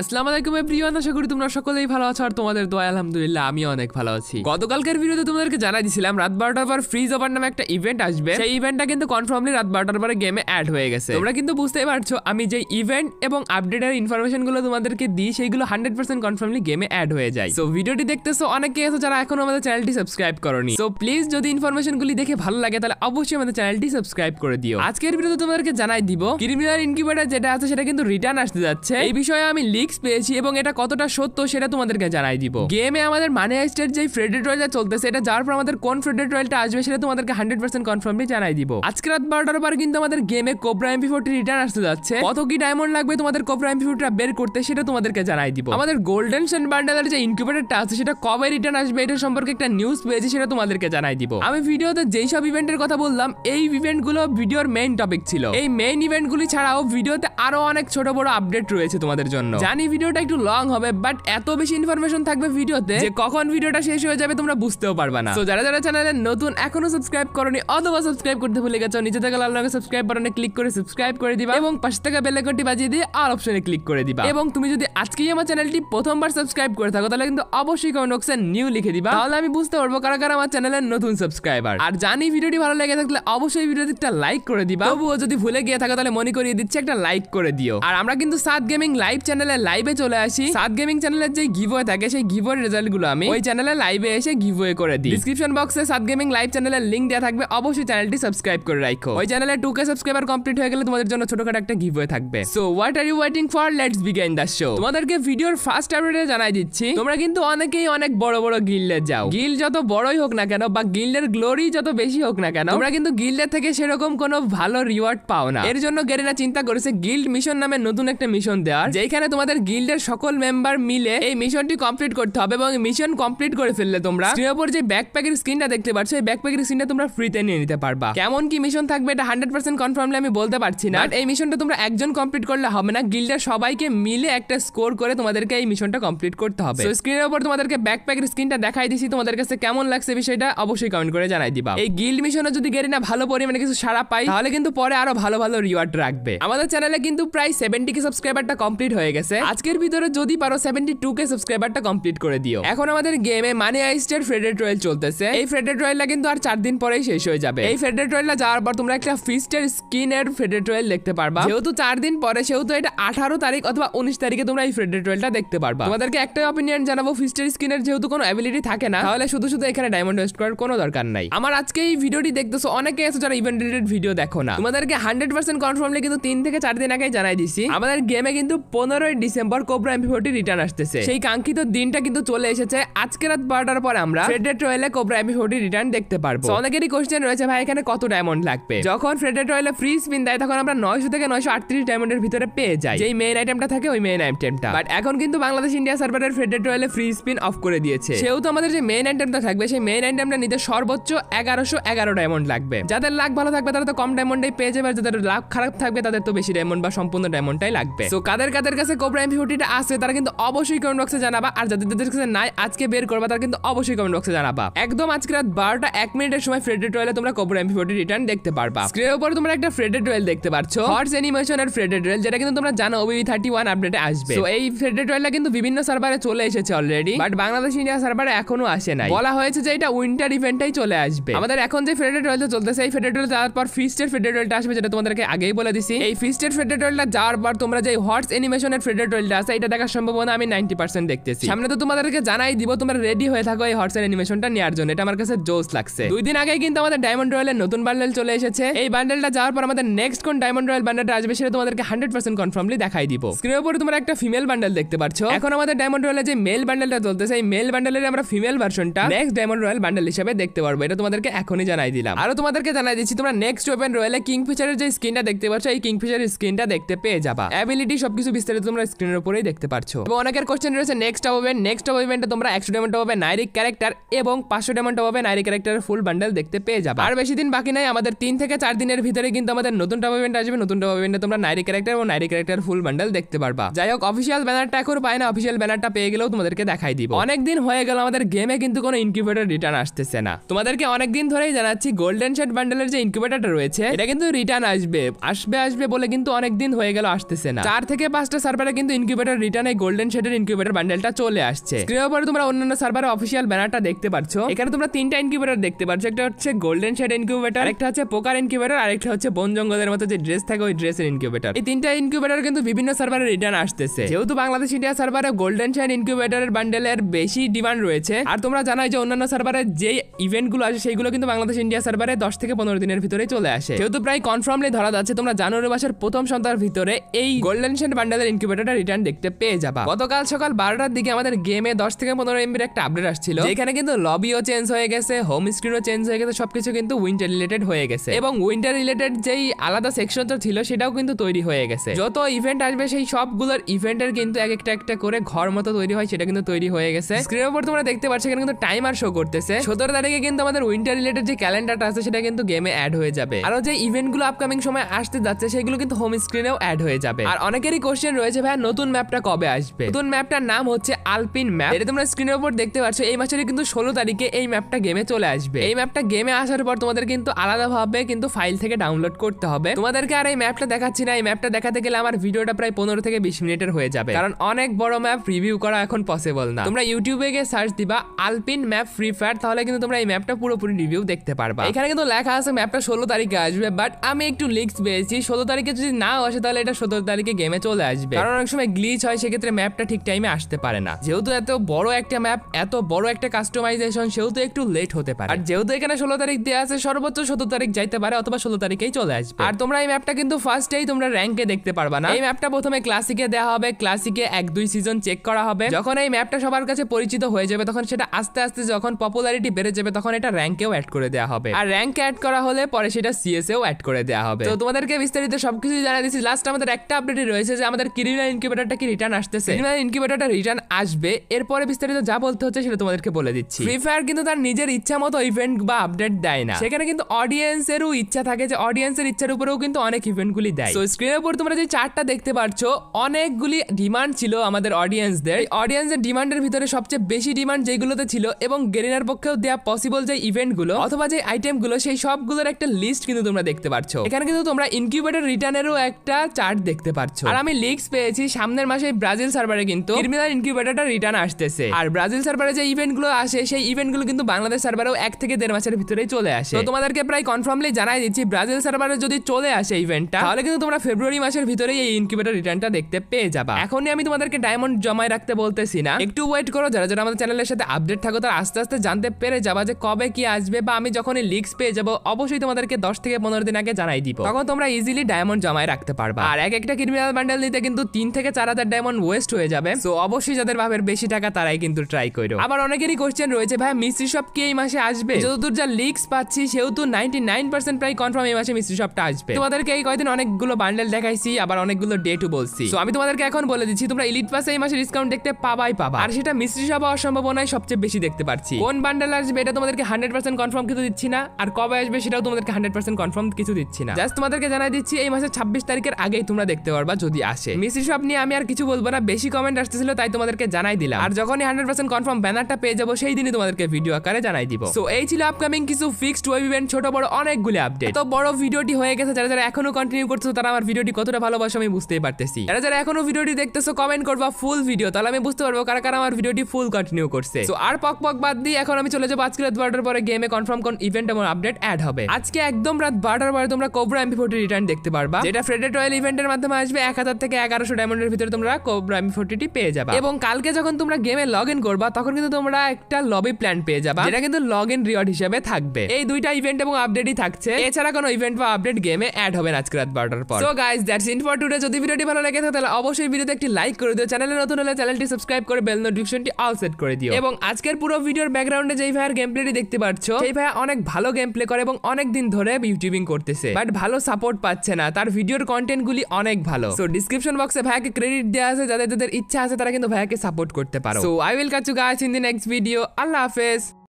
আসসালামু আলাইকুম এভরিওয়ান আশা করি তোমরা সকলেই ভালো আছো আর তোমাদের দোয়া আলহামদুলিল্লাহ আমি অনেক ভালো আছি গতকালকের ভিডিওতে তোমাদেরকে জানাই দিছিলাম রাত বারোটার পর ফ্রিজ ওভার নামে একটা ইভেন্ট আসবে সেই ইভেন্টটা কিন্তু কনফার্মলি রাত বারোটার পরে গেমে অ্যাড হয়ে গেছে তোমরা কিন্তু বুঝতেই পারছো আমি যে ইভেন্ট এবং আপডেটের ইনফরমেশন গুলো তোমাদেরকে দিই সেইগুলো হান্ড্রেড পার্সেন্ট কনফার্মলি গেমে অ্যাড হয়ে যায় সো ভিডিওটি দেখতেছো অনেকে আছো যারা এখন আমাদের চ্যানেলটি সাবস্ক্রাইব করনি তো প্লিজ যদি ইনফরমেশন গুলি দেখে ভালো লাগে তাহলে অবশ্যই আমাদের চ্যানেলটি সাবস্ক্রাইব করে দিও আজকের ভিডিওতে তোমাদেরকে জানাই দিব ক্রিমিনাল ইনকিউবেটার যেটা আছে সেটা কিন্তু রিটার্ন আসতে যাচ্ছে এই বিষয়ে আমি লিখ ফিক্স পেয়েছি এবং এটা কতটা সত্য সেটা তোমাদেরকে জানাই দিব গেমে আমাদের মানে হাইস্টের যে ফ্রেডেড রয়েলটা চলতেছে এটা যার পর আমাদের কোন ফ্রেডেড রয়েলটা আসবে সেটা তোমাদেরকে হান্ড্রেড পার্সেন্ট কনফার্মলি জানাই দিব আজকে রাত বারোটার পর কিন্তু আমাদের গেমে কোবরা এমপি ফোরটি রিটার্ন আসতে যাচ্ছে কত কি ডায়মন্ড লাগবে তোমাদের কোবরা এমপি ফোরটা বের করতে সেটা তোমাদেরকে জানাই দিব আমাদের গোল্ডেন সেন বান্ডেলের যে ইনকিউবেটারটা আছে সেটা কবে রিটার্ন আসবে এটা সম্পর্কে একটা নিউজ পেয়েছি সেটা তোমাদেরকে জানাই দিব আমি ভিডিওতে যেই সব ইভেন্টের কথা বললাম এই ইভেন্টগুলো ভিডিওর মেইন টপিক ছিল এই মেইন ইভেন্টগুলি ছাড়াও ভিডিওতে আরো অনেক ছোট বড় আপডেট রয়েছে তোমাদের জন্য জানি জানি ভিডিওটা একটু লং হবে বাট এত বেশি ইনফরমেশন থাকবে ভিডিওতে যে কখন ভিডিওটা শেষ হয়ে যাবে তোমরা বুঝতেও পারবে না তো যারা যারা চ্যানেলে নতুন এখনো সাবস্ক্রাইব করনি অথবা সাবস্ক্রাইব করতে ভুলে গেছো নিচে থেকে লাল রঙের সাবস্ক্রাইব বাটনে ক্লিক করে সাবস্ক্রাইব করে দিবা এবং পাশে থাকা বেল আইকনটি বাজিয়ে দিয়ে আর অপশনে ক্লিক করে দিবা এবং তুমি যদি আজকেই আমার চ্যানেলটি প্রথমবার সাবস্ক্রাইব করে থাকো তাহলে কিন্তু অবশ্যই কমেন্ট বক্সে নিউ লিখে দিবা তাহলে আমি বুঝতে পারবো কারা কারা আমার চ্যানেলের নতুন সাবস্ক্রাইবার আর জানি ভিডিওটি ভালো লেগে থাকলে অবশ্যই ভিডিওতে একটা লাইক করে দিবা তবুও যদি ভুলে গিয়ে থাকো তাহলে মনে করিয়ে দিচ্ছে একটা লাইক করে দিও আর আমরা কিন্তু সাত গেমিং লাইভ চ্যানেলে লাইভে চলে আসি সাত গেমিং চ্যানেলের যে গিভওয়ে থাকে সেই গিভওয়ের গুলো আমি ওই চ্যানেলে লাইভে এসে গিভওয়ে করে দিই ডিসক্রিপশন বক্সে সাত গেমিং লাইভ চ্যানেলের লিঙ্ক দেওয়া থাকবে অবশ্যই চ্যানেলটি সাবস্ক্রাইব করে রাখো ওই চ্যানেলে টু কে সাবস্ক্রাইবার কমপ্লিট হয়ে গেলে তোমাদের জন্য ছোটখাটো একটা গিভওয়ে থাকবে so what are you waiting for let's begin the show তোমাদেরকে ভিডিওর ফার্স্ট আপডেটে জানাই দিচ্ছি তোমরা কিন্তু অনেকেই অনেক বড় বড় গিল্ডে যাও গিল যত বড়ই হোক না কেন বা গিল্ডের গ্লোরি যত বেশি হোক না কেন তোমরা কিন্তু গিল্ডের থেকে সেরকম কোনো ভালো রিওয়ার্ড পাও না এর জন্য গেরিনা চিন্তা করেছে গিল্ড মিশন নামে নতুন একটা মিশন দেওয়ার যেখানে তোমাদের আমাদের গিল্ডের সকল মেম্বার মিলে এই মিশনটি কমপ্লিট করতে হবে এবং মিশন কমপ্লিট করে ফেললে তোমরা স্ক্রিনের উপর যে ব্যাকপ্যাকের স্ক্রিনটা দেখতে পাচ্ছ এই ব্যাকপ্যাকের স্ক্রিনটা তোমরা ফ্রিতে নিয়ে নিতে পারবা কেমন কি মিশন থাকবে এটা হান্ড্রেড পার্সেন্ট কনফার্মলি আমি বলতে পারছি না এই মিশনটা তোমরা একজন কমপ্লিট করলে হবে না গিল্ডের সবাইকে মিলে একটা স্কোর করে তোমাদেরকে এই মিশনটা কমপ্লিট করতে হবে তো স্ক্রিনের উপর তোমাদেরকে ব্যাকপ্যাকের স্ক্রিনটা দেখাই দিছি তোমাদের কাছে কেমন লাগছে বিষয়টা অবশ্যই কমেন্ট করে জানাই দিবা এই গিল্ড মিশনে যদি গেরি না ভালো পরিমাণে কিছু সারা পাই তাহলে কিন্তু পরে আরো ভালো ভালো রিওয়ার্ড রাখবে আমাদের চ্যানেলে কিন্তু প্রায় সেভেন্টি কে সাবস্ক্রাইবারটা কমপ্লিট হয়ে গেছে করবে আজকের ভিতরে যদি পারো সেভেন্টি টু কে সাবস্ক্রাইবারটা কমপ্লিট করে দিও এখন আমাদের গেমে মানি আইস্টের ফ্রেডেড রয়েল চলতেছে এই ফ্রেডেড রয়েলটা কিন্তু আর চার দিন পরেই শেষ হয়ে যাবে এই ফ্রেডেড রয়েলটা যাওয়ার পর তোমরা একটা ফিস্টের স্কিনের ফ্রেডেড রয়েল দেখতে পারবা যেহেতু চার দিন পরে সেহেতু এটা আঠারো তারিখ অথবা উনিশ তারিখে তোমরা এই ফ্রেডেড রয়েলটা দেখতে পারবা তোমাদেরকে একটাই অপিনিয়ন জানাবো ফিস্টের স্কিনের যেহেতু কোনো অ্যাবিলিটি থাকে না তাহলে শুধু শুধু এখানে ডায়মন্ড ওয়েস্ট করার কোনো দরকার নাই আমার আজকে এই ভিডিওটি দেখতেছো অনেকে আছে যারা ইভেন্ট রিলেটেড ভিডিও দেখো না তোমাদেরকে হান্ড্রেড পার্সেন্ট কনফার্মলি কিন্তু তিন থেকে চার দিন আগে জানাই দিছি আমাদের গেমে কিন্তু পনেরোই December Cobra MP forty return আসতেছে সেই কাঙ্ক্ষিত দিনটা কিন্তু চলে এসেছে আজকে রাত বারোটার পর আমরা ফ্রেডেড রয়েলে কোবরা এমপি ফোরটি রিটার্ন দেখতে পারবো অনেকেরই কোয়েশ্চেন রয়েছে ভাই এখানে কত ডায়মন্ড লাগবে যখন ফ্রেডেড রয়েলে ফ্রি স্পিন দেয় তখন আমরা নয়শো থেকে নয়শো আটত্রিশ ডায়মন্ডের ভিতরে পেয়ে যাই যেই মেইন আইটেমটা থাকে ওই মেইন আইটেমটা বাট এখন কিন্তু বাংলাদেশ ইন্ডিয়া সার্ভারের ফ্রেডেড রয়েলে ফ্রি স্পিন অফ করে দিয়েছে সেও তো আমাদের যে মেইন আইটেমটা থাকবে সেই মেইন আইটেমটা নিতে সর্বোচ্চ এগারোশো এগারো ডায়মন্ড লাগবে যাদের লাখ ভালো থাকবে তারা তো কম ডায়মন্ডেই পেয়ে যাবে যাদের লাখ খারাপ থাকবে তাদের তো বেশি ডায়মন্ড বা সম্পূর্ণ ডায়মন্ডটাই লাগবে তো কাদের কাদের কাছে কোবরা প্রাইম ফিফটিটা আছে তারা কিন্তু অবশ্যই কমেন্ট বক্সে জানাবা আর যাদের যাদের কাছে নাই আজকে বের করবে তারা কিন্তু অবশ্যই কমেন্ট বক্সে জানাবা একদম আজকে রাত বারোটা এক মিনিটের সময় ফ্রেডেড রয়েলে তোমরা কপুর এমপি ভিডিওটি রিটার্ন দেখতে পারবা স্ক্রিনের উপর তোমরা একটা ফ্রেডেড রয়েল দেখতে পাচ্ছ হর্স অ্যানিমেশন আর ফ্রেডেড রয়েল যেটা কিন্তু তোমরা জানো ওবিবি থার্টি ওয়ান আপডেটে আসবে তো এই ফ্রেডেড রয়েলটা কিন্তু বিভিন্ন সার্ভারে চলে এসেছে অলরেডি বাট বাংলাদেশ ইন্ডিয়া সার্ভারে এখনো আসে নাই বলা হয়েছে যে এটা উইন্টার ইভেন্টটাই চলে আসবে আমাদের এখন যে ফ্রেডেড রয়েলটা চলতেছে এই ফ্রেডেড রয়েল যাওয়ার পর ফিস্টের ফ্রেডেড রয়েলটা আসবে যেটা তোমাদেরকে আগেই বলে দিছি এই ফিস্টের ফ্রেডেড রয়েলটা যাওয়ার পর তোমরা যে হর্স অ্যানিমেশনের ফ্রেডেড টয়েলটা আছে এটা দেখার সম্ভাবনা আমি নাইনটি পার্সেন্ট দেখতেছি সামনে তো তোমাদেরকে জানাই দিব তোমরা রেডি হয়ে থাকো এই হর্সের অ্যানিমেশনটা নেওয়ার জন্য এটা আমার কাছে জোস লাগছে দুই দিন আগে কিন্তু আমাদের ডায়মন্ড রয়েলের নতুন বান্ডেল চলে এসেছে এই বান্ডেলটা যাওয়ার পর আমাদের নেক্সট কোন ডায়মন্ড রয়েল বান্ডেলটা আসবে সেটা তোমাদেরকে হান্ড্রেড পার্সেন্ট কনফার্মলি দেখাই দিব স্ক্রিনের উপরে তোমরা একটা ফিমেল বান্ডেল দেখতে পাচ্ছ এখন আমাদের ডায়মন্ড রয়েলের যে মেল বান্ডেলটা চলতেছে এই মেল বান্ডেলের আমরা ফিমেল ভার্সনটা নেক্সট ডায়মন্ড রয়েল বান্ডেল হিসেবে দেখতে পারবো এটা তোমাদেরকে এখনই জানাই দিলাম আরো তোমাদেরকে জানাই দিচ্ছি তোমরা নেক্সট ওপেন রয়েলে কিং ফিচারের যে স্ক্রিনটা দেখতে পাচ্ছ এই কিং ফিচারের স্ক্রিনটা দেখতে পেয়ে যাবা অ্যাবিলিটি সবকিছু বিস্তারিত তোমরা স্ক্রিনের উপরেই দেখতে পারছো এবং অনেকের কোশ্চেন রয়েছে নেক্সট অবইভেন্ট নেক্সট অবইভেন্টে তোমরা একশো ডেমেন্ট পাবে নাইরিক ক্যারেক্টার এবং পাঁচশো ডেমেন্ট পাবে নাইরিক ক্যারেক্টারের ফুল বান্ডেল দেখতে পেয়ে যাবে আর বেশি দিন বাকি নাই আমাদের তিন থেকে চার দিনের ভিতরে কিন্তু আমাদের নতুন টাপ ইভেন্ট আসবে নতুন টাপ ইভেন্টে তোমরা নাইরি ক্যারেক্টার এবং নারী ক্যারেক্টার ফুল বান্ডেল দেখতে পারবা যাই হোক অফিসিয়াল ব্যানারটা এখন পায় না অফিসিয়াল ব্যানারটা পেয়ে গেলেও তোমাদেরকে দেখাই দিব অনেকদিন হয়ে গেল আমাদের গেমে কিন্তু কোনো ইনকিউবেটর রিটার্ন আসতেছে না তোমাদেরকে অনেকদিন ধরেই জানাচ্ছি গোল্ডেন শেড বান্ডেলের যে ইনকিউবেটারটা রয়েছে এটা কিন্তু রিটার্ন আসবে আসবে আসবে বলে কিন্তু অনেকদিন হয়ে গেল আসতেছে না চার থেকে পাঁচটা সার্ভারে কিন্তু কিন্তু ইনকিউবেটার রিটার্ন এই গোল্ডেন শেডের ইনকিউবেটার বান্ডেলটা চলে আসছে স্ক্রিনের উপরে তোমরা অন্যান্য সার্ভার অফিসিয়াল ব্যানারটা দেখতে পাচ্ছ এখানে তোমরা তিনটা ইনকিউবেটার দেখতে পাচ্ছ একটা হচ্ছে গোল্ডেন শেড ইনকিউবেটার একটা হচ্ছে পোকার ইনকিউবেটার আর একটা হচ্ছে বন জঙ্গলের মতো যে ড্রেস থাকে ওই ড্রেসের ইনকিউবেটার এই তিনটা ইনকিউবেটার কিন্তু বিভিন্ন সার্ভারে রিটার্ন আসতেছে যেহেতু বাংলাদেশ ইন্ডিয়া সার্ভারে গোল্ডেন শেড ইনকিউবেটারের বান্ডেলের বেশি ডিমান্ড রয়েছে আর তোমরা জানাই যে অন্যান্য সার্ভারে যে ইভেন্টগুলো আছে সেইগুলো কিন্তু বাংলাদেশ ইন্ডিয়া সার্ভারে দশ থেকে পনেরো দিনের ভিতরে চলে আসে যেহেতু প্রায় কনফার্মলি ধরা যাচ্ছে তোমরা জানুয়ারি মাসের প্রথম সন্তার ভিতরে এই গোল্ডেন শেড বান্ডেলের ইনকিউবেটার বারোটা রিটার্ন দেখতে পেয়ে যাবা গতকাল সকাল বারোটার দিকে আমাদের গেমে দশ থেকে পনেরো এমবির একটা আপডেট আসছিল এখানে কিন্তু লবিও চেঞ্জ হয়ে গেছে হোম স্ক্রিনও চেঞ্জ হয়ে গেছে সবকিছু কিন্তু উইন্টার রিলেটেড হয়ে গেছে এবং উইন্টার রিলেটেড যেই আলাদা সেকশন তো ছিল সেটাও কিন্তু তৈরি হয়ে গেছে যত ইভেন্ট আসবে সেই সবগুলোর ইভেন্টের কিন্তু এক একটা একটা করে ঘর মতো তৈরি হয় সেটা কিন্তু তৈরি হয়ে গেছে স্ক্রিনের উপর তোমরা দেখতে পাচ্ছ এখানে কিন্তু টাইমার শো করতেছে সতেরো তারিখে কিন্তু আমাদের উইন্টার রিলেটেড যে ক্যালেন্ডারটা আছে সেটা কিন্তু গেমে অ্যাড হয়ে যাবে আরো যে ইভেন্টগুলো আপকামিং সময় আসতে যাচ্ছে সেগুলো কিন্তু হোম স্ক্রিনেও অ্যাড হয়ে যাবে আর অনেকেরই কোশ্চেন রয়েছে ভাই নতুন ম্যাপটা কবে আসবে নতুন ম্যাপটার নাম হচ্ছে আলপিন ম্যাপ এটা তোমরা স্ক্রিনের উপর দেখতে পাচ্ছ এই মাসের কিন্তু ষোলো তারিখে এই ম্যাপটা গেমে চলে আসবে এই ম্যাপটা গেমে আসার পর তোমাদের কিন্তু আলাদাভাবে কিন্তু ফাইল থেকে ডাউনলোড করতে হবে তোমাদেরকে আর এই ম্যাপটা দেখাচ্ছি না এই ম্যাপটা দেখাতে গেলে আমার ভিডিওটা প্রায় পনেরো থেকে বিশ মিনিটের হয়ে যাবে কারণ অনেক বড় ম্যাপ রিভিউ করা এখন পসিবল না তোমরা ইউটিউবে গিয়ে সার্চ দিবা আলপিন ম্যাপ ফ্রি ফায়ার তাহলে কিন্তু তোমরা এই ম্যাপটা পুরোপুরি রিভিউ দেখতে পারবা এখানে কিন্তু লেখা আছে ম্যাপটা ষোলো তারিখে আসবে বাট আমি একটু লিক্স পেয়েছি ষোলো তারিখে যদি না আসে তাহলে এটা সতেরো তারিখে গেমে চলে আসবে কারণ সময় গ্লিচ হয় সেক্ষেত্রে ম্যাপটা ঠিক টাইমে আসতে পারে না যেহেতু এত বড় একটা ম্যাপ এত বড় একটা কাস্টমাইজেশন সেহেতু একটু লেট হতে পারে আর যেহেতু এখানে ষোলো তারিখ দেওয়া আছে সর্বোচ্চ সতেরো তারিখ যাইতে পারে অথবা ষোলো তারিখেই চলে আসবে আর তোমরা এই ম্যাপটা কিন্তু ফার্স্টেই তোমরা র্যাঙ্কে দেখতে পারবা না এই ম্যাপটা প্রথমে ক্লাসিকে দেওয়া হবে ক্লাসিকে এক দুই সিজন চেক করা হবে যখন এই ম্যাপটা সবার কাছে পরিচিত হয়ে যাবে তখন সেটা আস্তে আস্তে যখন পপুলারিটি বেড়ে যাবে তখন এটা র্যাঙ্কেও অ্যাড করে দেওয়া হবে আর র্যাঙ্ক অ্যাড করা হলে পরে সেটা সিএসএও e অ্যাড করে দেওয়া হবে তো তোমাদেরকে বিস্তারিত সবকিছু জানা দিচ্ছি লাস্ট আমাদের একটা আপডেট রয়েছে যে আমাদের কিরিনাইন ইনকিউবেটারটা কি রিটার্ন আসতেছে সিগনাল ইনকিউবেটারটা রিটার্ন আসবে এরপরে বিস্তারিত যা বলতে হচ্ছে সেটা তোমাদেরকে বলে দিচ্ছি ফ্রি ফায়ার কিন্তু তার নিজের ইচ্ছা মতো ইভেন্ট বা আপডেট দেয় না সেখানে কিন্তু অডিয়েন্সেরও ইচ্ছা থাকে যে অডিয়েন্সের ইচ্ছার উপরেও কিন্তু অনেক ইভেন্টগুলি দেয় তো স্ক্রিনের উপর তোমরা যে চারটা দেখতে পাচ্ছ অনেকগুলি ডিমান্ড ছিল আমাদের অডিয়েন্সদের অডিয়েন্সের ডিমান্ডের ভিতরে সবচেয়ে বেশি ডিমান্ড যেগুলোতে ছিল এবং গেরিনার পক্ষেও দেয়া পসিবল যে ইভেন্টগুলো অথবা যে আইটেমগুলো সেই সবগুলোর একটা লিস্ট কিন্তু তোমরা দেখতে পাচ্ছ এখানে কিন্তু তোমরা ইনকিউবেটর রিটার্নেরও একটা চার্ট দেখতে পাচ্ছ আর আমি লিস্ট পেয়েছি সামনের মাসে ব্রাজিল সার্ভারে কিন্তু ক্রিমিনাল ইনকিউবেটারটা রিটার্ন আসতেছে আর ব্রাজিল সার্ভারে যে ইভেন্টগুলো আসে সেই ইভেন্টগুলো কিন্তু বাংলাদেশ সার্ভারেও এক থেকে দেড় মাসের ভিতরে চলে আসে তো তোমাদেরকে প্রায় কনফার্মলি জানাই দিচ্ছি ব্রাজিল সার্ভারে যদি চলে আসে ইভেন্টটা তাহলে কিন্তু তোমরা ফেব্রুয়ারি মাসের ভিতরে এই ইনকিউবেটার রিটার্নটা দেখতে পেয়ে যাবা এখনই আমি তোমাদেরকে ডায়মন্ড জমায় রাখতে বলতেছি না একটু ওয়েট করো যারা যারা আমাদের চ্যানেলের সাথে আপডেট থাকো তারা আস্তে আস্তে জানতে পেরে যাবা যে কবে কি আসবে বা আমি যখনই লিক্স পেয়ে যাবো অবশ্যই তোমাদেরকে দশ থেকে পনেরো দিন আগে জানাই দিব তখন তোমরা ইজিলি ডায়মন্ড জমায় রাখতে পারবা আর এক একটা ক্রিমিনাল বান্ডেল নিতে কিন্তু তিন থেকে চার হাজার ডায়মন্ড ওয়েস্ট হয়ে যাবে তো অবশ্যই যাদের ভাবের বেশি টাকা তারাই কিন্তু ট্রাই করো আবার অনেকেরই কোশ্চেন রয়েছে ভাই মিস্ত্রি শপ কি এই মাসে আসবে যতদূর যা লিক্স পাচ্ছি সেহেতু নাইনটি নাইন পার্সেন্ট প্রায় কনফার্ম এই মাসে মিস্ত্রি শপটা আসবে তোমাদেরকে এই কয়েকদিন অনেকগুলো বান্ডেল দেখাইছি আবার অনেকগুলো ডেটু বলছি তো আমি তোমাদেরকে এখন বলে দিচ্ছি তোমরা ইলিট পাসে এই মাসে ডিসকাউন্ট দেখতে পাবাই পাবা আর সেটা মিস্ত্রি শপ হওয়ার সম্ভাবনায় সবচেয়ে বেশি দেখতে পাচ্ছি কোন বান্ডেল আসবে এটা তোমাদেরকে হান্ড্রেড পার্সেন্ট কনফার্ম কিছু দিচ্ছি না আর কবে আসবে সেটাও তোমাদেরকে হান্ড্রেড পার্সেন্ট কনফার্ম কিছু দিচ্ছি না জাস্ট তোমাদেরকে জানাই দিচ্ছি এই মাসের ছাব্বিশ তারিখের আগেই তোমরা দেখতে পারবা যদি আসে মিস্ত্রি শপ নিয়ে আমি আর কিছু বলবো না বেশি কমেন্ট আসতেছিল তাই তোমাদেরকে জানাই দিলাম আর যখনই হান্ড্রেড পার্সেন্ট কনফার্ম ব্যানারটা পেয়ে যাবো সেই দিনই তোমাদেরকে ভিডিও আকারে জানাই দিব তো এই ছিল আপকামিং কিছু ফিক্সড ওয়েব ইভেন্ট ছোট বড় অনেকগুলি আপডেট তো বড় ভিডিওটি হয়ে গেছে যারা যারা এখনো কন্টিনিউ করছো তারা আমার ভিডিওটি কতটা ভালোবাসো আমি বুঝতেই পারতেছি যারা যারা এখনো ভিডিওটি দেখতেছো কমেন্ট করবো ফুল ভিডিও তাহলে আমি বুঝতে পারবো কারা কারা আমার ভিডিওটি ফুল কন্টিনিউ করছে তো আর পক পক বাদ দিয়ে এখন আমি চলে যাবো আজকে রাত বারোটার পরে গেমে কনফার্ম কোন ইভেন্ট এবং আপডেট অ্যাড হবে আজকে একদম রাত বারোটার পরে তোমরা কোবরা এমপি ফোর্টি রিটার্ন দেখতে পারবা যেটা ফ্রেডেড রয়েল ইভেন্টের মাধ্যমে আসবে এক হাজার থেকে এগারোশো ডায়মন্ড সেকেন্ডের ভিতরে তোমরা কোবরা এম ফোর্টিটি পেয়ে যাবে এবং কালকে যখন তোমরা গেমে লগ ইন করবা তখন কিন্তু তোমরা একটা লবি প্ল্যান পেয়ে যাবে যেটা কিন্তু লগ ইন রিওয়ার্ড হিসেবে থাকবে এই দুইটা ইভেন্ট এবং আপডেটই থাকছে এছাড়া কোনো ইভেন্ট বা আপডেট গেমে অ্যাড হবে না আজকে রাত বারোটার পর তো guys that's in for today যদি ভিডিওটি ভালো লাগে তাহলে অবশ্যই ভিডিওতে একটি লাইক করে দিও চ্যানেলে নতুন হলে চ্যানেলটি সাবস্ক্রাইব করে বেল নোটিফিকেশনটি অল সেট করে দিও এবং আজকের পুরো ভিডিওর ব্যাকগ্রাউন্ডে যেই ভাইয়ার গেম প্লেটি দেখতে পাচ্ছ সেই ভাইয়া অনেক ভালো গেম প্লে করে এবং অনেক দিন ধরে ইউটিউবিং করতেছে বাট ভালো সাপোর্ট পাচ্ছে না তার ভিডিওর কন্টেন্ট গুলি অনেক ভালো সো ডিসক্রিপশন বক্সে ভাইয়া ভাইয়াকে ক্রেডিট দেওয়া আছে যাদের যাদের ইচ্ছা আছে তারা কিন্তু ভাইয়াকে সাপোর্ট করতে পারো so I will catch you guys in the next video আল্লাহ হাফেজ